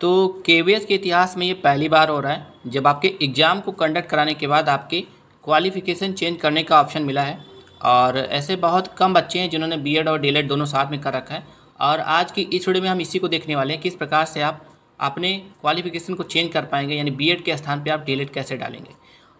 तो के के इतिहास में ये पहली बार हो रहा है जब आपके एग्ज़ाम को कंडक्ट कराने के बाद आपके क्वालिफ़िकेशन चेंज करने का ऑप्शन मिला है और ऐसे बहुत कम बच्चे हैं जिन्होंने बी और डी दोनों साथ में कर रखा है और आज की इस वीडियो में हम इसी को देखने वाले हैं किस प्रकार से आप अपने क्वालिफिकेशन को चेंज कर पाएंगे यानी बीएड के स्थान पर आप डीएलएड कैसे डालेंगे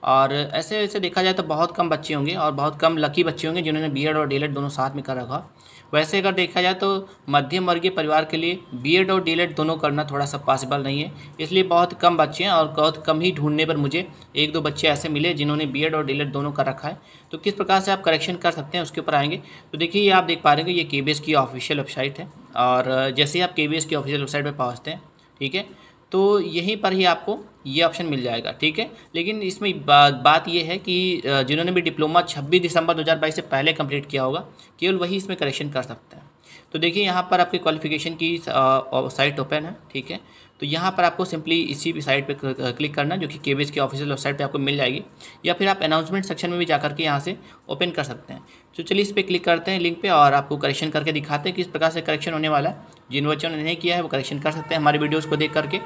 और ऐसे वैसे देखा जाए तो बहुत कम बच्चे होंगे और बहुत कम लकी बच्चे होंगे जिन्होंने बी और डी दोनों साथ में कर रखा वैसे अगर देखा जाए तो मध्यम वर्गीय परिवार के लिए बी और डी दोनों करना थोड़ा सा पॉसिबल नहीं है इसलिए बहुत कम बच्चे हैं और बहुत कम ही ढूंढने पर मुझे एक दो बच्चे ऐसे मिले जिन्होंने बी और डी दोनों कर रखा है तो किस प्रकार से आप करेक्शन कर सकते हैं उसके ऊपर आएंगे तो देखिए ये आप देख पा रहे हैं ये के की ऑफिशियल वेबसाइट है और जैसे ही आप के की ऑफिशियल वेबसाइट पर पहुँचते हैं ठीक है तो यहीं पर ही आपको ये ऑप्शन मिल जाएगा ठीक है लेकिन इसमें बा, बात यह है कि जिन्होंने भी डिप्लोमा 26 दिसंबर 2022 से पहले कंप्लीट किया होगा केवल वही इसमें करेक्शन कर सकते हैं तो देखिए यहाँ पर आपकी क्वालिफिकेशन की साइट ओपन है ठीक है तो यहाँ पर आपको सिंपली इसी साइट पर क्लिक करना जो कि के की ऑफिशियल वेबसाइट पे आपको मिल जाएगी या फिर आप अनाउंसमेंट सेक्शन में भी जाकर के यहाँ से ओपन कर सकते हैं तो चलिए इस पर क्लिक करते हैं लिंक पे और आपको करेक्शन करके दिखाते हैं किस प्रकार से करेक्शन होने वाला है जिन बच्चों ने नहीं किया है वो करेक्शन कर सकते हैं हमारे वीडियोज़ को देख करके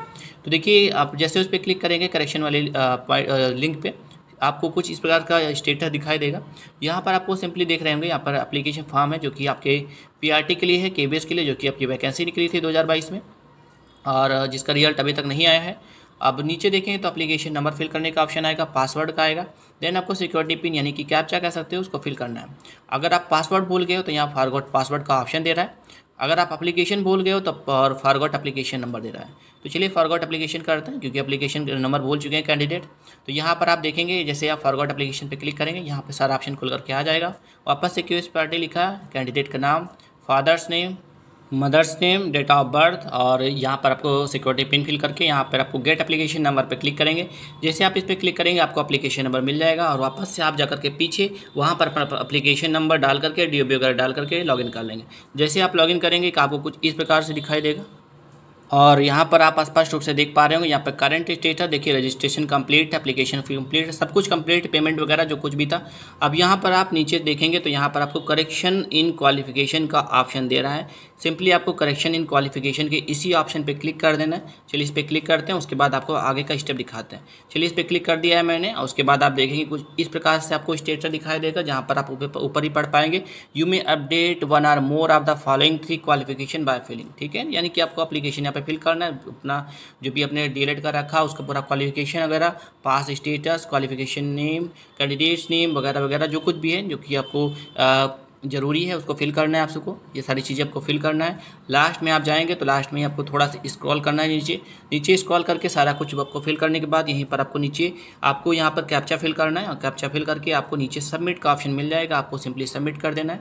तो देखिए आप जैसे उस पर क्लिक करेंगे करेक्शन वाले लिंक पर आपको कुछ इस प्रकार का स्टेटस दिखाई देगा यहाँ पर आपको सिंपली देख रहे होंगे यहाँ पर अप्लीकेशन फॉर्म है जो कि आपके पी के लिए है के के लिए जो कि आपकी वैकेंसी निकली थी दो में और जिसका रिजल्ट अभी तक नहीं आया है अब नीचे देखें तो अप्लीकेशन नंबर फिल करने का ऑप्शन आएगा पासवर्ड का आएगा देन आपको सिक्योरिटी पिन यानी कि कैप्चा कह सकते हो उसको फिल करना है अगर आप पासवर्ड भूल गए हो तो यहाँ फॉरवर्ड पासवर्ड का ऑप्शन दे रहा है अगर आप अप्लीकेशन भूल गए हो तो और फॉरगॉट अप्लीकेशन नंबर दे रहा है तो चलिए फॉरगॉट अप्लीकेशन करते हैं क्योंकि अप्लीकेशन नंबर बोल चुके हैं कैंडिडेट तो यहाँ पर आप देखेंगे जैसे आप फॉरगॉट अप्लीकेशन पर क्लिक करेंगे यहाँ पर सारा ऑप्शन खुल करके आ जाएगा वापस से क्यू एस पार्टी लिखा कैंडिडेट का नाम father's name mother's name date of birth और यहाँ पर आपको सिक्योरिटी पिन फिल करके यहाँ पर आपको गेट एप्लीकेशन नंबर पर क्लिक करेंगे जैसे आप इस पर क्लिक करेंगे आपको एप्लीकेशन नंबर मिल जाएगा और वापस से आप जाकर के पीछे वहाँ पर अपना अपलीकेशन नंबर डाल करके डी वगैरह डाल करके लॉगिन कर लेंगे जैसे आप लॉगिन करेंगे आपको कुछ इस प्रकार से दिखाई देगा और यहाँ पर आप स्पष्ट रूप से देख पा रहे होंगे यहाँ पर करंट स्टेट है देखिए registration complete application fee complete सब कुछ कंप्लीट पेमेंट वगैरह जो कुछ भी था अब यहाँ पर आप नीचे देखेंगे तो यहाँ पर आपको करेक्शन इन क्वालिफिकेशन का ऑप्शन दे रहा है सिंपली आपको करेक्शन इन क्वालिफिकेशन के इसी ऑप्शन पर क्लिक कर देना है चलिए इस पर क्लिक करते हैं उसके बाद आपको आगे का स्टेप दिखाते हैं चलिए इस पर क्लिक कर दिया है मैंने और उसके बाद आप देखेंगे कुछ इस प्रकार से आपको स्टेटस दिखाई देगा जहाँ पर आप ऊपर ही पढ़ पाएंगे you may update one or more of the following three qualification by filling ठीक है यानी कि आपको अपलीकेशन यहाँ पर पे फिल करना है अपना जो भी अपने डी का रखा उसका पूरा क्वालिफिकेशन वगैरह pass status qualification name candidate's name वगैरह वगैरह जो कुछ भी है जो कि आपको ज़रूरी है उसको फिल करना है आप सबको ये सारी चीज़ें आपको फिल करना है लास्ट में आप जाएंगे तो लास्ट में आपको थोड़ा सा स्क्रॉल करना है नीचे नीचे स्क्रॉल करके सारा कुछ आपको फिल करने के बाद यहीं पर आपको नीचे आपको यहाँ पर कैप्चा फिल करना है और कैप्चा फिल करके आपको नीचे सबमिट का ऑप्शन मिल जाएगा आपको सिंपली सबमिट कर देना है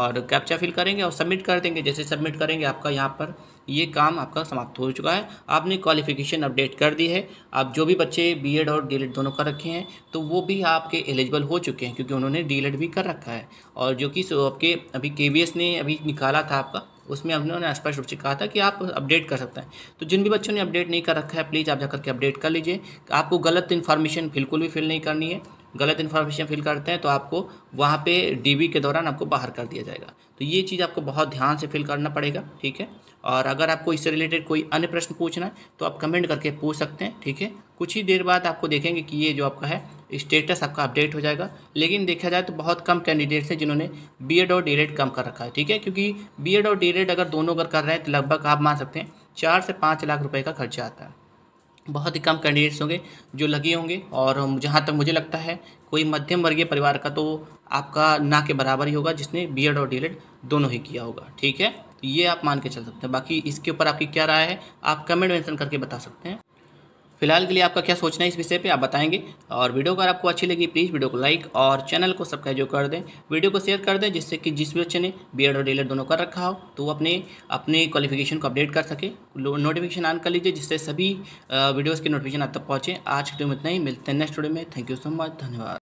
और कैप्चा फिल करेंगे और सबमिट कर देंगे जैसे सबमिट करेंगे आपका यहाँ पर ये काम आपका समाप्त हो चुका है आपने क्वालिफिकेशन अपडेट कर दी है आप जो भी बच्चे बीएड और डीएलएड दोनों कर रखे हैं तो वो भी आपके एलिजिबल हो चुके हैं क्योंकि उन्होंने डीएलएड भी कर रखा है और जो कि आपके अभी के ने अभी निकाला था आपका उसमें हमने स्पष्ट रूप से कहा था कि आप अपडेट कर सकते हैं तो जिन भी बच्चों ने अपडेट नहीं कर रखा है प्लीज़ आप जाकर के अपडेट कर लीजिए आपको गलत इन्फॉर्मेशन बिल्कुल भी फिल नहीं करनी है गलत इन्फॉर्मेशन फिल करते हैं तो आपको वहाँ पे डीबी के दौरान आपको बाहर कर दिया जाएगा तो ये चीज़ आपको बहुत ध्यान से फिल करना पड़ेगा ठीक है और अगर आपको इससे रिलेटेड कोई अन्य प्रश्न पूछना है तो आप कमेंट करके पूछ सकते हैं ठीक है कुछ ही देर बाद आपको देखेंगे कि ये जो आपका है स्टेटस आपका अपडेट हो जाएगा लेकिन देखा जाए तो बहुत कम कैंडिडेट्स हैं जिन्होंने बीएड और डीएड कम कर रखा है ठीक है क्योंकि बीएड और डीएड अगर दोनों अगर कर रहे हैं तो लगभग आप मान सकते हैं चार से पाँच लाख रुपये का खर्चा आता है बहुत ही कम कैंडिडेट्स होंगे जो लगे होंगे और जहाँ तक मुझे लगता है कोई मध्यम वर्गीय परिवार का तो आपका ना के बराबर ही होगा जिसने बी और डी दोनों ही किया होगा ठीक है ये आप मान के चल सकते हैं बाकी इसके ऊपर आपकी क्या राय है आप कमेंट मेंशन करके बता सकते हैं फिलहाल के लिए आपका क्या सोचना है इस विषय पे आप बताएंगे और वीडियो अगर आपको अच्छी लगी प्लीज़ वीडियो को लाइक और चैनल को सब्सक्राइब जो कर दें वीडियो को शेयर कर दें जिससे कि जिस भी बच्चे ने बी और डी दोनों कर रखा हो तो वो अपने अपने क्वालिफिकेशन को अपडेट कर सके नोटिफिकेशन ऑन कर लीजिए जिससे सभी वीडियोज़ के नोटिफिकेशन आप तक पहुँचें आज के वीडियो में इतना ही मिलते हैं नेक्स्ट वीडियो में थैंक यू सो मच धन्यवाद